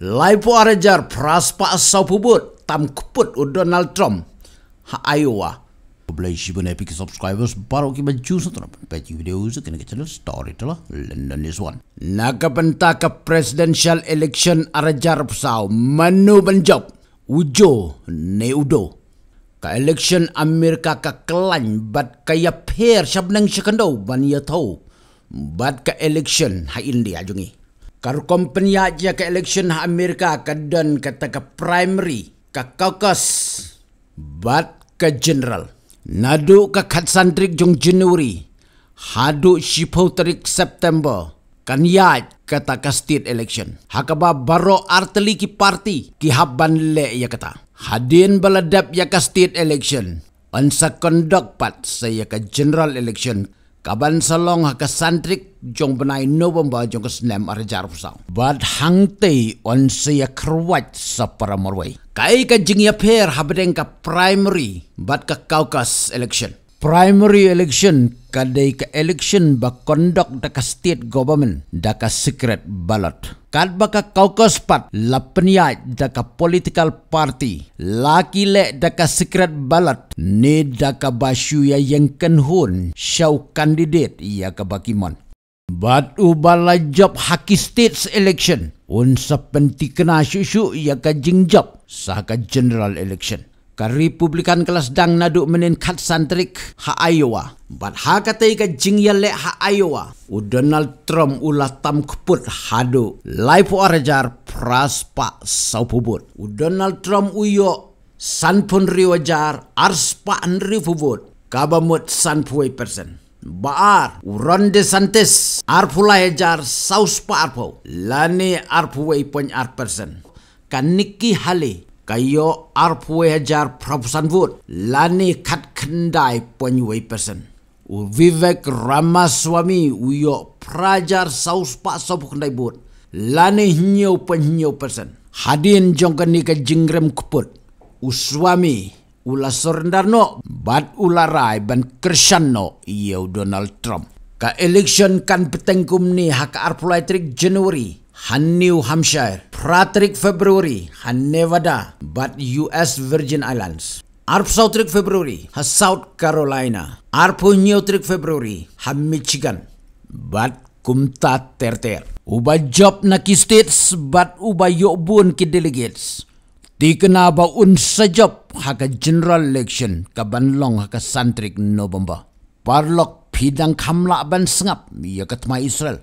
Laipu arajar praspa asau pubut tam kuput u Donald Trump ha Iowa. Boleh sih bukan epic subscribers baru kita baju satu nampak video tu kena kita story tu lah London is one. Naga pentaka presidential election arajar pusau menu benjop ujo neudo. Ka election Amerika ka kelan bat kaya pair sabnang sekendau ban ya tau. Bat ka election ha India jungi. Karu company aja ke election Amerika ke dan kata ke primary ke caucus bat ke general. Nadu ke kat sandrik jung Januari. Hadu sipau terik September. Kan ya kata ke state election. Hakaba baro arteli ki party ki haban le ya kata. Hadin baladap ya ke state election. Ansa conduct pat saya ke general election. Kaban salong ha kasantrik jong benai novemba jong kesnem ar jarf sa. Bad hangte on sia kruat sa para morway. Kai ka jing ya pair habeng ka primary bad ka caucus election. Primary election kadai ka election ba conduct da ka state government da ka secret ballot kad baka caucus pat la peniat daka political party laki le daka secret ballot ni daka basyu ya yang kenhun show candidate ia ya ke bakimon bat ubala job haki states election un sepenti kena susu ia ya ke jingjap sa ke general election ka Republikan kelas dang naduk menin kat santrik ha Iowa. Bat ha katai ka jing ya ha Iowa. U Donald Trump ulah tam keput hadu. Lai pu arajar pras pak sau pubut. U Donald Trump uyo san pun riwajar ars pak nri pubut. Kabamut san puwe persen. Baar Ron DeSantis Arpula hejar Saus pa arpau Lani arpuwe pun arpersen Kan Nikki Haley kayo arpwe hajar prabusan vut lani kat kendai penyuai yuai u vivek ramaswami uyo prajar saus pak sopuk kendai vut lani hinyo puan hinyo person hadin jongkan ni ke jingrem kuput u swami ula sorendar no bat ula rai ban kersan no iyo donald trump ka election kan petengkum ni hak arpulai trik januari Hanyu Hampshire Fratrik Februari, ha Nevada, but US Virgin Islands. Arp Arpsautrik Februari, ha South Carolina. Arp Newtrik Februari, ha Michigan, but kumta terter. Uba job na ki states, but uba yobun ki delegates. Di kena ba un sejop haka general election ka banlong haka santrik November. Parlok pidang kamla ban sengap ya ketma Israel.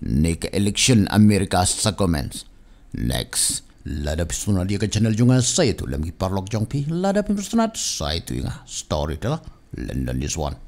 nika election Amerika sa comments next ladap pesona dia ke channel jungan saya tu lagi parlok jong pi ladap pesona saya tu ingat story tu lah London this one